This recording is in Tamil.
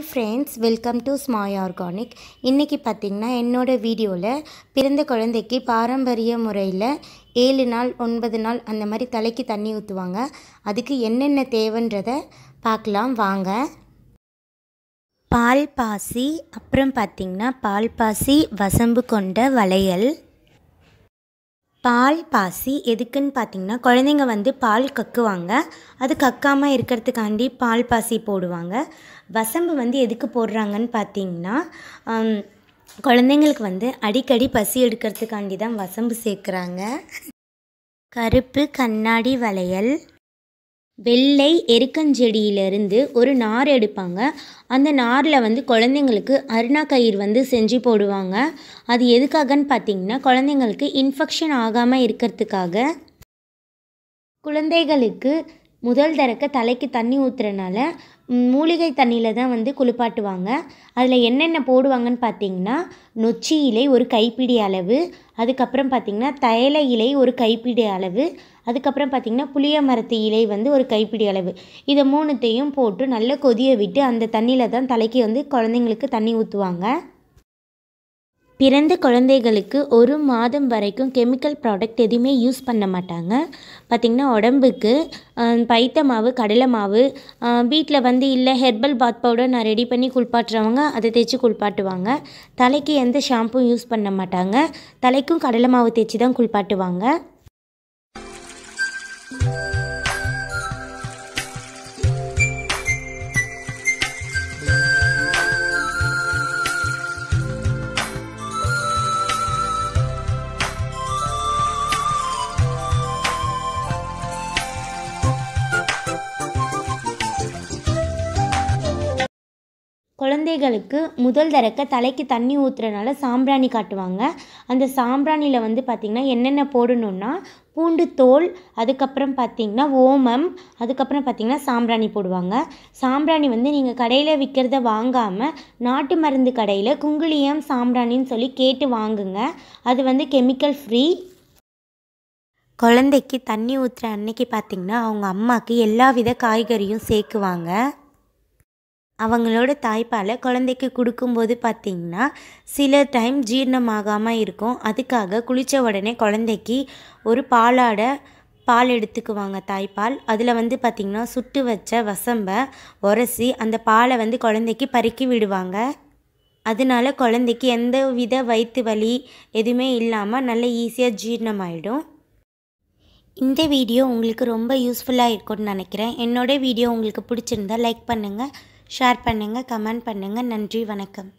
ஹாய் ஃப்ரெண்ட்ஸ் வெல்கம் டு ஸ்மாய் ஆர்கானிக் இன்றைக்கி பார்த்திங்கன்னா என்னோடய வீடியோவில் பிறந்த குழந்தைக்கு பாரம்பரிய முறையில் ஏழு நாள் ஒன்பது நாள் அந்த மாதிரி தலைக்கு தண்ணி ஊற்றுவாங்க அதுக்கு என்னென்ன தேவைன்றதை பார்க்கலாம் வாங்க பால் பாசி அப்புறம் பார்த்திங்கன்னா பால் பாசி வசம்பு கொண்ட வளையல் பால் பாசி எதுக்குன்னு பார்த்தீங்கன்னா குழந்தைங்க வந்து பால் கக்குவாங்க அது கக்காமல் இருக்கிறதுக்காண்டி பால் பாசி போடுவாங்க வசம்பு வந்து எதுக்கு போடுறாங்கன்னு பார்த்தீங்கன்னா குழந்தைங்களுக்கு வந்து அடிக்கடி பசி எடுக்கிறதுக்காண்டி தான் வசம்பு சேர்க்குறாங்க கருப்பு கண்ணாடி வளையல் வெள்ளை எருக்கஞ்செடியிலிருந்து ஒரு நார் எடுப்பாங்க அந்த நாரில் வந்து குழந்தைங்களுக்கு அருணா கயிறு வந்து செஞ்சு போடுவாங்க அது எதுக்காகன்னு பார்த்தீங்கன்னா குழந்தைங்களுக்கு இன்ஃபெக்ஷன் ஆகாமல் இருக்கிறதுக்காக குழந்தைகளுக்கு முதல் தரக்க தலைக்கு தண்ணி ஊற்றுறனால மூலிகை தண்ணியில் தான் வந்து குளிப்பாட்டுவாங்க அதில் என்னென்ன போடுவாங்கன்னு பார்த்தீங்கன்னா நொச்சி இலை ஒரு கைப்பிடி அளவு அதுக்கப்புறம் பார்த்திங்கன்னா தயல இலை ஒரு கைப்பிடி அளவு அதுக்கப்புறம் பார்த்திங்கன்னா புளிய மரத்து இலை வந்து ஒரு கைப்பிடி அளவு இதை மூணுத்தையும் போட்டு நல்லா கொதிய விட்டு அந்த தண்ணியில் தான் தலைக்கு வந்து குழந்தைங்களுக்கு தண்ணி ஊற்றுவாங்க பிறந்த குழந்தைகளுக்கு ஒரு மாதம் வரைக்கும் கெமிக்கல் ப்ராடக்ட் எதுவுமே யூஸ் பண்ண மாட்டாங்க பார்த்திங்கன்னா உடம்புக்கு பைத்த மாவு கடலை மாவு வீட்டில் வந்து இல்லை ஹெர்பல் பாத் பவுடர் நான் ரெடி பண்ணி குளிப்பாட்டுறவங்க அதை தேய்ச்சி குளிப்பாட்டுவாங்க தலைக்கு எந்த ஷாம்பும் யூஸ் பண்ண மாட்டாங்க தலைக்கும் கடலை மாவு தேய்ச்சி தான் குளிப்பாட்டுவாங்க குழந்தைகளுக்கு முதல் தரக்க தலைக்கு தண்ணி ஊற்றுறனால சாம்பிராணி காட்டுவாங்க அந்த சாம்பிராணியில் வந்து பார்த்திங்கன்னா என்னென்ன போடணுன்னா பூண்டு தோல் அதுக்கப்புறம் பார்த்திங்கன்னா ஓமம் அதுக்கப்புறம் பார்த்திங்கன்னா சாம்பிராணி போடுவாங்க சாம்பிராணி வந்து நீங்கள் கடையில் விற்கிறத வாங்காமல் நாட்டு மருந்து கடையில் குங்குளியம் சாம்பிராணின்னு சொல்லி கேட்டு வாங்குங்க அது வந்து கெமிக்கல் ஃப்ரீ குழந்தைக்கு தண்ணி ஊற்றுற அன்னைக்கு பார்த்திங்கன்னா அவங்க அம்மாவுக்கு எல்லா வித காய்கறியும் சேர்க்குவாங்க அவங்களோட தாய்ப்பாலை குழந்தைக்கு கொடுக்கும்போது பார்த்திங்கன்னா சில டைம் ஜீரணமாகாமல் இருக்கும் அதுக்காக குளித்த உடனே குழந்தைக்கு ஒரு பாலாட பால் எடுத்துக்குவாங்க தாய்ப்பால் அதில் வந்து பார்த்திங்கன்னா சுட்டு வச்ச வசம்பை உரசி அந்த பாலை வந்து குழந்தைக்கு பறிக்கி விடுவாங்க அதனால குழந்தைக்கு எந்த வித வயிற்று வலி எதுவுமே இல்லாமல் நல்ல ஈஸியாக ஜீர்ணமாயிடும் இந்த வீடியோ உங்களுக்கு ரொம்ப யூஸ்ஃபுல்லாக இருக்கும்னு நினைக்கிறேன் என்னோட வீடியோ உங்களுக்கு பிடிச்சிருந்தா லைக் பண்ணுங்கள் ஷேர் பண்ணுங்கள் கமெண்ட் பண்ணுங்கள் நன்றி வணக்கம்